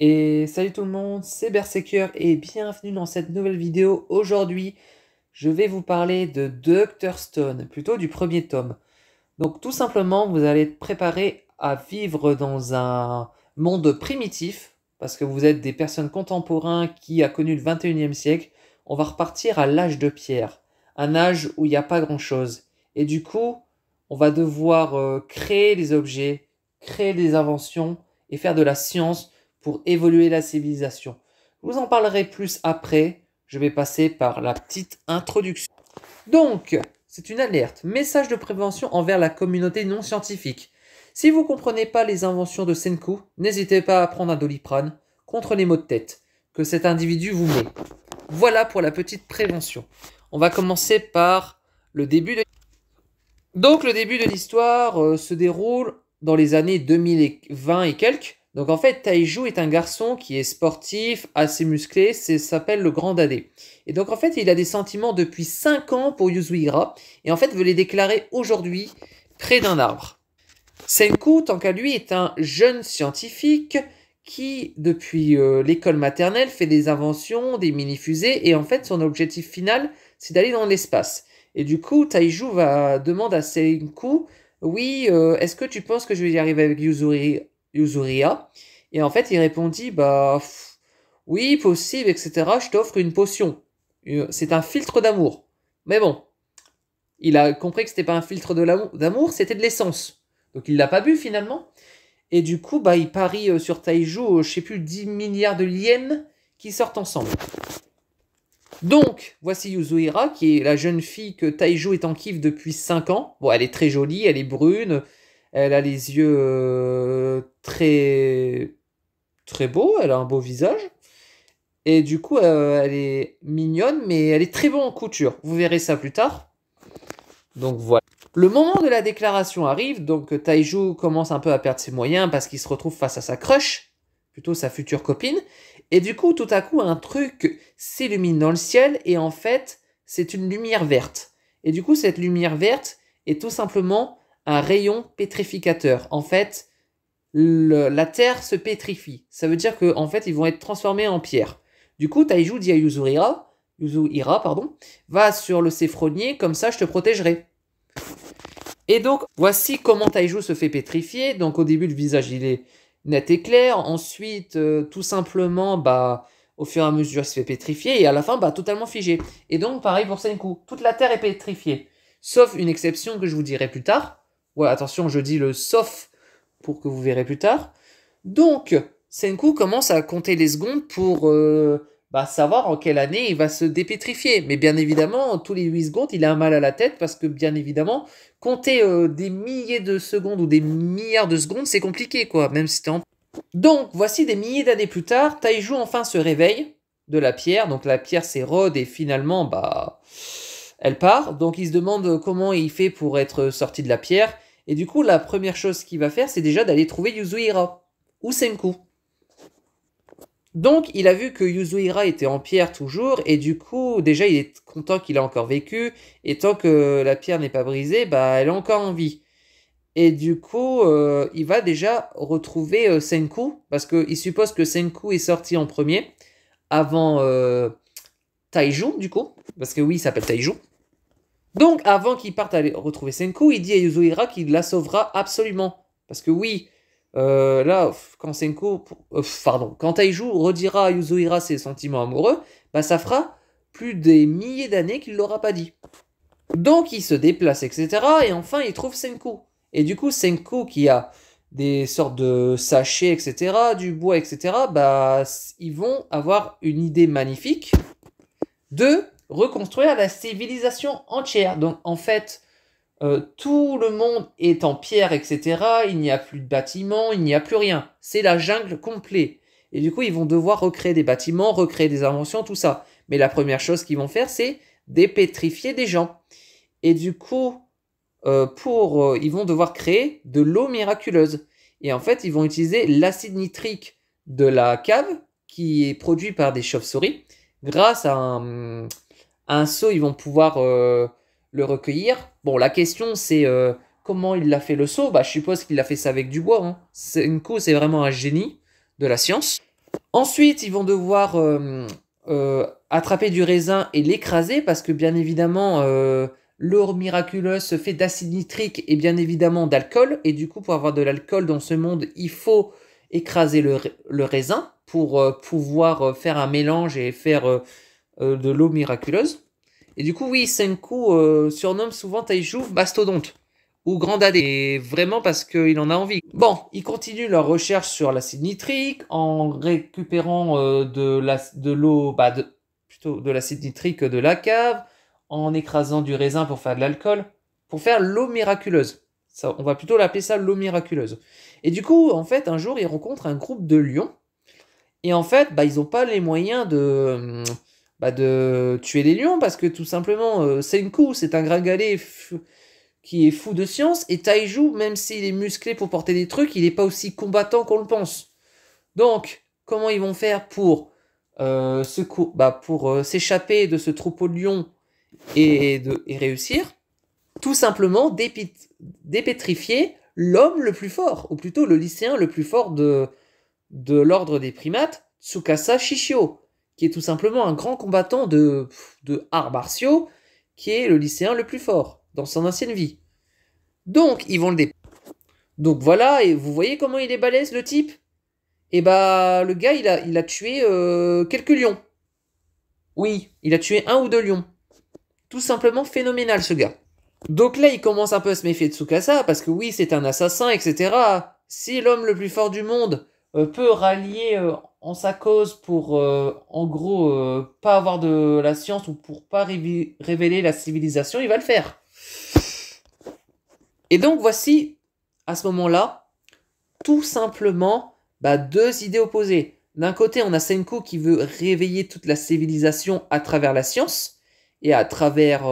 Et salut tout le monde, c'est Berserker et bienvenue dans cette nouvelle vidéo. Aujourd'hui, je vais vous parler de Dr. Stone, plutôt du premier tome. Donc tout simplement, vous allez être préparé à vivre dans un monde primitif, parce que vous êtes des personnes contemporains qui a connu le 21e siècle. On va repartir à l'âge de pierre, un âge où il n'y a pas grand-chose. Et du coup, on va devoir euh, créer des objets, créer des inventions et faire de la science pour évoluer la civilisation. Je vous en parlerai plus après. Je vais passer par la petite introduction. Donc, c'est une alerte, message de prévention envers la communauté non scientifique. Si vous ne comprenez pas les inventions de Senku, n'hésitez pas à prendre un doliprane contre les maux de tête que cet individu vous met. Voilà pour la petite prévention. On va commencer par le début de... Donc le début de l'histoire euh, se déroule dans les années 2020 et quelques, donc en fait, Taiju est un garçon qui est sportif, assez musclé, s'appelle le Grand Dadé. Et donc en fait, il a des sentiments depuis 5 ans pour Yuzuhira, et en fait veut les déclarer aujourd'hui près d'un arbre. Senku, tant qu'à lui, est un jeune scientifique qui, depuis euh, l'école maternelle, fait des inventions, des mini-fusées, et en fait, son objectif final, c'est d'aller dans l'espace. Et du coup, Taiju va demande à Senku, oui, euh, est-ce que tu penses que je vais y arriver avec Yuzuri Yuzuria. Et en fait, il répondit Bah, oui, possible, etc. Je t'offre une potion. Euh, c'est un filtre d'amour. Mais bon, il a compris que c'était pas un filtre d'amour, c'était de l'essence. Donc il l'a pas bu finalement. Et du coup, bah, il parie euh, sur Taiju, euh, je sais plus, 10 milliards de liens qui sortent ensemble. Donc, voici Yuzuhira, qui est la jeune fille que Taiju est en kiff depuis 5 ans. Bon, elle est très jolie, elle est brune, elle a les yeux euh, très très beaux, elle a un beau visage. Et du coup, euh, elle est mignonne, mais elle est très bonne en couture. Vous verrez ça plus tard. Donc voilà. Le moment de la déclaration arrive, donc euh, Taiju commence un peu à perdre ses moyens parce qu'il se retrouve face à sa crush, plutôt sa future copine. Et du coup, tout à coup, un truc s'illumine dans le ciel et en fait, c'est une lumière verte. Et du coup, cette lumière verte est tout simplement un rayon pétrificateur. En fait, la terre se pétrifie. Ça veut dire que, en fait, ils vont être transformés en pierre. Du coup, Taiju dit à Yuzurira, pardon, va sur le séfronier, comme ça je te protégerai. Et donc, voici comment Taiju se fait pétrifier. Donc, au début, le visage, il est net et clair. Ensuite, euh, tout simplement, bah, au fur et à mesure, il se fait pétrifier. Et à la fin, bah, totalement figé. Et donc, pareil pour Senku. Toute la terre est pétrifiée. Sauf une exception que je vous dirai plus tard attention, je dis le sauf pour que vous verrez plus tard. Donc, Senku commence à compter les secondes pour euh, bah, savoir en quelle année il va se dépétrifier. Mais bien évidemment, tous les 8 secondes, il a un mal à la tête parce que, bien évidemment, compter euh, des milliers de secondes ou des milliards de secondes, c'est compliqué, quoi, même si t'es Donc, voici des milliers d'années plus tard, Taiju enfin se réveille de la pierre. Donc, la pierre s'érode et finalement, bah, elle part. Donc, il se demande comment il fait pour être sorti de la pierre. Et du coup, la première chose qu'il va faire, c'est déjà d'aller trouver Yuzuhira ou Senku. Donc, il a vu que Yuzuhira était en pierre toujours, et du coup, déjà, il est content qu'il a encore vécu, et tant que la pierre n'est pas brisée, bah, elle est encore en vie. Et du coup, euh, il va déjà retrouver euh, Senku, parce qu'il suppose que Senku est sorti en premier, avant euh, Taiju, du coup, parce que oui, il s'appelle Taiju. Donc, avant qu'il parte aller retrouver Senku, il dit à Yuzuhira qu'il la sauvera absolument. Parce que oui, euh, là, quand Senku, euh, pardon, quand Taiju redira à Yuzuhira ses sentiments amoureux, bah ça fera plus des milliers d'années qu'il l'aura pas dit. Donc il se déplace, etc. Et enfin, il trouve Senku. Et du coup, Senku, qui a des sortes de sachets, etc., du bois, etc., bah, ils vont avoir une idée magnifique de reconstruire la civilisation entière. Donc en fait, euh, tout le monde est en pierre, etc. Il n'y a plus de bâtiments, il n'y a plus rien. C'est la jungle complète. Et du coup, ils vont devoir recréer des bâtiments, recréer des inventions, tout ça. Mais la première chose qu'ils vont faire, c'est dépétrifier des gens. Et du coup, euh, pour, euh, ils vont devoir créer de l'eau miraculeuse. Et en fait, ils vont utiliser l'acide nitrique de la cave, qui est produit par des chauves-souris, grâce à un, saut, ils vont pouvoir euh, le recueillir. Bon, la question c'est euh, comment il a fait le saut Bah, je suppose qu'il a fait ça avec du bois. Hein. coup, c'est vraiment un génie de la science. Ensuite, ils vont devoir euh, attraper du raisin et l'écraser parce que bien évidemment, l'or miraculeux se fait d'acide nitrique et bien évidemment d'alcool. Et du coup, pour avoir de l'alcool dans ce monde, il faut écraser le raisin pour pouvoir faire un mélange et faire euh, de l'eau miraculeuse. Et du coup, oui, Senku euh, surnomme souvent Taiju Bastodonte, ou Grand et vraiment parce qu'il en a envie. Bon, ils continuent leur recherche sur l'acide nitrique en récupérant euh, de l'eau, bah, de bah, plutôt de l'acide nitrique de la cave, en écrasant du raisin pour faire de l'alcool, pour faire l'eau miraculeuse. Ça, on va plutôt l'appeler ça l'eau miraculeuse. Et du coup, en fait, un jour, ils rencontrent un groupe de lions. Et en fait, bah, ils n'ont pas les moyens de... Hum, bah, de tuer les lions parce que tout simplement euh, Senku c'est un gringalet qui est fou de science et Taiju même s'il est musclé pour porter des trucs il n'est pas aussi combattant qu'on le pense donc comment ils vont faire pour euh, bah, pour euh, s'échapper de ce troupeau de lions et, de, réussir tout simplement dépétrifier l'homme le plus fort ou plutôt le lycéen le plus fort de de l'ordre des primates Tsukasa Shishio qui est tout simplement un grand combattant de, de arts martiaux, qui est le lycéen le plus fort dans son ancienne vie. Donc, ils vont le dé. Donc voilà, et vous voyez comment il est balèze, le type Et eh bah, le gars, il a, tué euh, quelques lions. Oui, il a tué un ou deux lions. Tout simplement phénoménal, ce gars. Donc là, il commence un peu à se méfier de Tsukasa, parce que oui, c'est un assassin, etc. C'est l'homme le plus fort du monde. Euh, peut rallier euh, en sa cause pour, euh, en gros, pas avoir de la science ou pour pas révéler la civilisation, il va le faire. Et donc voici, à ce moment-là, tout simplement bah, deux idées opposées. D'un côté, on a Senko qui veut réveiller toute la civilisation à travers la science et à travers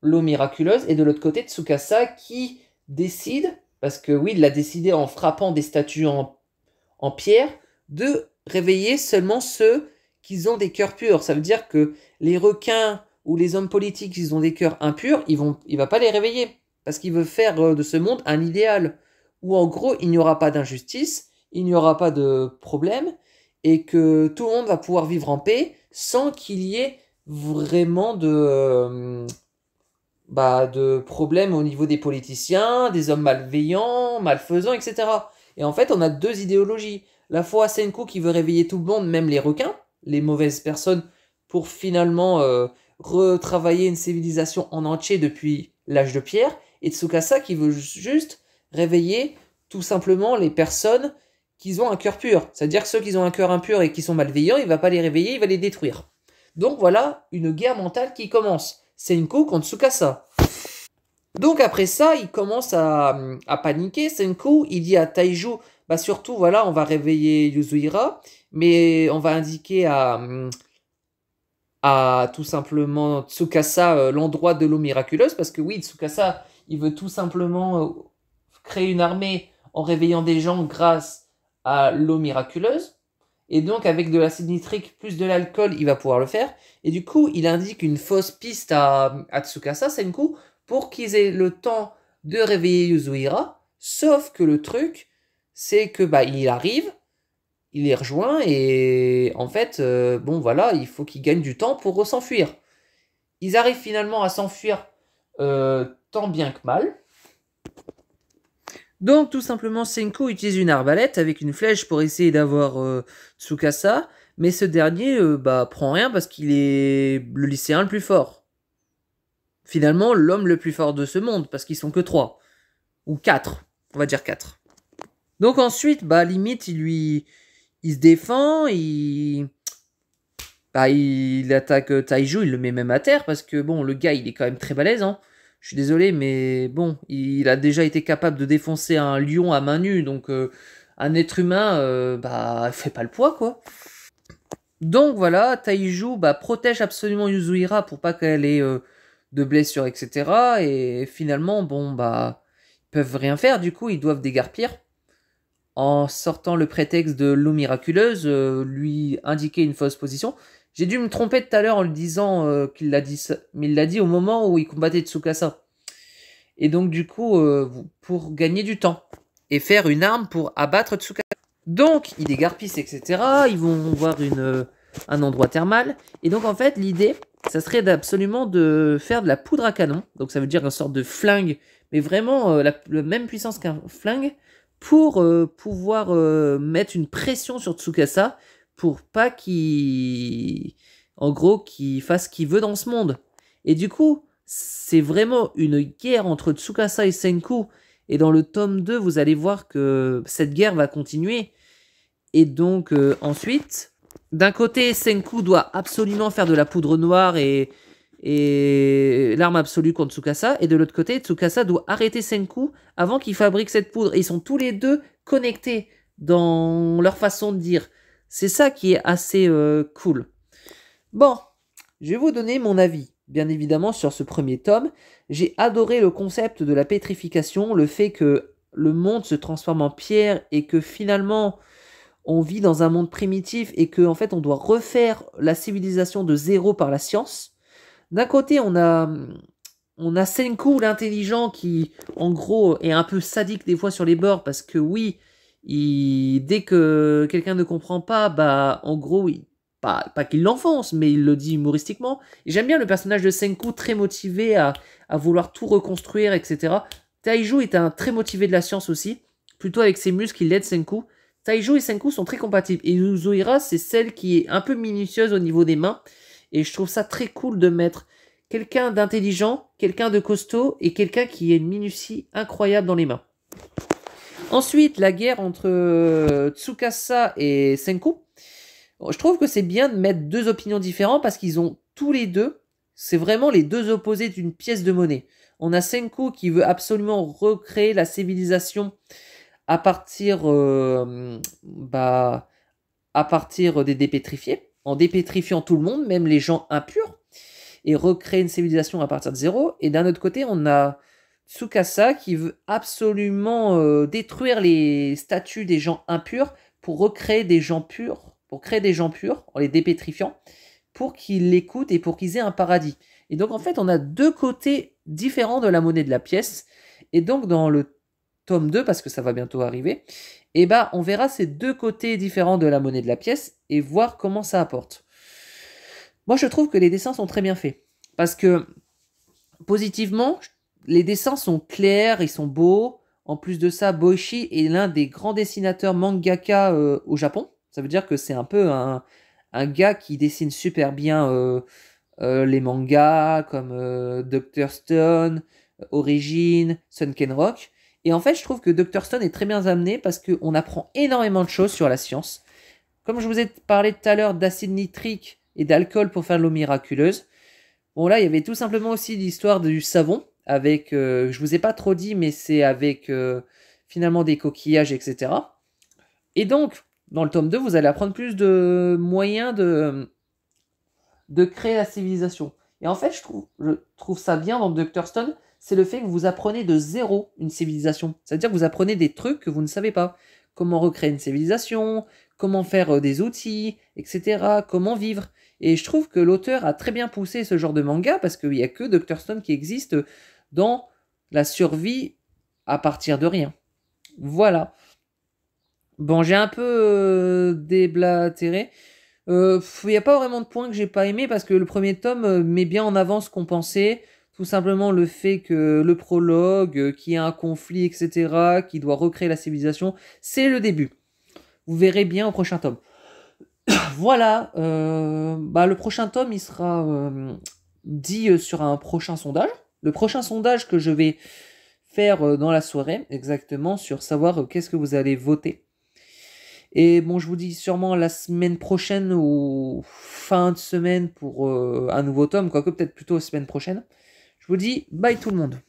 l'eau miraculeuse. Et de l'autre côté, Tsukasa qui décide, parce que oui, il l'a décidé en frappant des statues en en pierre de réveiller seulement ceux qui ont des cœurs purs. Ça veut dire que les requins ou les hommes politiques, ils ont des cœurs impurs, il vont, il va pas les réveiller parce qu'il veut faire euh, de ce monde un idéal où en gros il n'y aura pas d'injustice, il n'y aura pas de problème et que tout le monde va pouvoir vivre en paix sans qu'il y ait vraiment de euh, bah, de problèmes au niveau des politiciens, des hommes malveillants, malfaisants, etc. Et en fait, on a deux idéologies. La foi Senku qui veut réveiller tout le monde, même les requins, les mauvaises personnes, pour finalement euh, retravailler une civilisation en entier depuis l'âge de pierre. Et Tsukasa qui veut juste réveiller tout simplement les personnes qui ont un cœur pur. C'est-à-dire ceux qui ont un cœur impur et qui sont malveillants, il va pas les réveiller, il va les détruire. Donc voilà une guerre mentale qui commence. Senku contre Tsukasa. Donc après ça, il commence à, paniquer. Senku, il dit à Taiju, bah surtout, voilà, on va réveiller Yuzuhira, mais on va indiquer à, à tout simplement Tsukasa euh, l'endroit de l'eau miraculeuse, parce que oui, Tsukasa, il veut tout simplement euh, créer une armée en réveillant des gens grâce à l'eau miraculeuse. Et donc, avec de l'acide nitrique plus de l'alcool, il va pouvoir le faire. Et du coup, il indique une fausse piste à Tsukasa, Senku, pour qu'ils aient le temps de réveiller Yuzuhira. Sauf que le truc, c'est que bah, il arrive, il les rejoint et en fait, euh, bon voilà, il faut qu'ils gagnent du temps pour s'enfuir. Ils arrivent finalement à s'enfuir euh, tant bien que mal. Donc tout simplement, Senko utilise une arbalète avec une flèche pour essayer d'avoir euh, Tsukasa, mais ce dernier bah, prend rien parce qu'il est le lycéen le plus fort finalement l'homme le plus fort de ce monde, parce qu'ils sont que trois. Ou quatre. On va dire quatre. Donc ensuite, bah limite, il lui. Il se défend, il. Bah, il attaque Taiju, il le met même à terre, parce que bon, le gars, il est quand même très balèze, hein. Je suis désolé, mais bon, il a déjà été capable de défoncer un lion à main nue, donc euh, un être humain, euh, bah, fait pas le poids, quoi. Donc voilà, Taiju bah, protège absolument Yuzuhira pour pas qu'elle ait euh, de blessures, etc. Et finalement, bon, bah, ils peuvent rien faire, du coup, ils doivent dégarpir. En sortant le prétexte de l'eau miraculeuse, euh, lui indiquer une fausse position. J'ai dû me tromper tout à l'heure en le disant euh, qu'il l'a dit, mais il l'a dit au moment où il combattait Tsukasa. Et donc, du coup, euh, pour gagner du temps et faire une arme pour abattre Tsukasa. Donc, ils dégarpissent, etc. Ils vont voir une un endroit thermal. Et donc en fait, l'idée, ça serait d'absolument de faire de la poudre à canon. Donc ça veut dire une sorte de flingue, mais vraiment euh, la, même puissance qu'un flingue, pour euh, pouvoir euh, mettre une pression sur Tsukasa, pour pas qu'il... En gros, qu'il fasse ce qu'il veut dans ce monde. Et du coup, c'est vraiment une guerre entre Tsukasa et Senku. Et dans le tome 2, vous allez voir que cette guerre va continuer. Et donc ensuite, d'un côté, Senku doit absolument faire de la poudre noire et, l'arme absolue contre Tsukasa. Et de l'autre côté, Tsukasa doit arrêter Senku avant qu'il fabrique cette poudre. Et ils sont tous les deux connectés dans leur façon de dire. C'est ça qui est assez euh, cool. Bon, je vais vous donner mon avis. Bien évidemment, sur ce premier tome, j'ai adoré le concept de la pétrification, le fait que le monde se transforme en pierre et que finalement on vit dans un monde primitif et que en fait on doit refaire la civilisation de zéro par la science. D'un côté, on a on a Senku l'intelligent qui en gros est un peu sadique des fois sur les bords parce que oui, il, dès que quelqu'un ne comprend pas, bah en gros, il, pas, pas qu'il l'enfonce, mais il le dit humoristiquement. J'aime bien le personnage de Senku très motivé à, à vouloir tout reconstruire, etc. Taiju est un très motivé de la science aussi, plutôt avec ses muscles, il aide Senku. Taijo et Senku sont très compatibles. Et Uzuhira, c'est celle qui est un peu minutieuse au niveau des mains. Et je trouve ça très cool de mettre quelqu'un d'intelligent, quelqu'un de costaud et quelqu'un qui a une minutie incroyable dans les mains. Ensuite, la guerre entre euh, Tsukasa et Senku. Je trouve que c'est bien de mettre deux opinions différentes parce qu'ils ont tous les deux, c'est vraiment les deux opposés d'une pièce de monnaie. On a Senku qui veut absolument recréer la civilisation à partir, euh, bah, à partir des dépétrifiés, en dépétrifiant tout le monde, même les gens impurs, et recréer une civilisation à partir de zéro. Et d'un autre côté, on a Tsukasa qui veut absolument euh, détruire les statues des gens impurs pour recréer des gens purs, pour créer des gens purs en les dépétrifiant, pour qu'ils l'écoutent et pour qu'ils aient un paradis. Et donc en fait, on a deux côtés différents de la monnaie de la pièce. Et donc dans le tome 2, parce que ça va bientôt arriver, et eh bah ben, on verra ces deux côtés différents de la monnaie de la pièce et voir comment ça apporte. Moi je trouve que les dessins sont très bien faits, parce que positivement, les dessins sont clairs, ils sont beaux. En plus de ça, Boichi est l'un des grands dessinateurs mangaka euh, au Japon. Ça veut dire que c'est un peu un, gars qui dessine super bien euh, euh, les mangas comme Dr. Stone, Origin, Sunken Rock. Et en fait, je trouve que Dr. Stone est très bien amené parce qu'on apprend énormément de choses sur la science. Comme je vous ai parlé tout à l'heure d'acide nitrique et d'alcool pour faire l'eau miraculeuse, bon là, il y avait tout simplement aussi l'histoire du savon avec, euh, je vous ai pas trop dit, mais c'est avec euh, finalement des coquillages, etc. Et donc, dans le tome 2, vous allez apprendre plus de moyens de, de créer la civilisation. Et en fait, je trouve, je trouve ça bien dans Dr. Stone c'est le fait que vous apprenez de zéro une civilisation. C'est-à-dire que vous apprenez des trucs que vous ne savez pas. Comment recréer une civilisation, comment faire euh, des outils, etc. Comment vivre. Et je trouve que l'auteur a très bien poussé ce genre de manga parce qu'il n'y a que Dr. Stone qui existe dans la survie à partir de rien. Voilà. Bon, j'ai un peu euh, déblatéré. Euh, il n'y a pas vraiment de points que j'ai pas aimé parce que le premier tome met bien en avant ce qu'on pensait tout simplement le fait que le prologue, euh, qu'il y a un conflit, etc., qui doit recréer la civilisation, c'est le début. Vous verrez bien au prochain tome. voilà, euh, bah, le prochain tome, il sera euh, dit sur un prochain sondage. Le prochain sondage que je vais faire dans la soirée, exactement, sur savoir qu'est-ce que vous allez voter. Et bon, je vous dis sûrement la semaine prochaine ou fin de semaine pour un nouveau tome, quoique peut-être plutôt la semaine prochaine. Je vous dis bye tout le monde.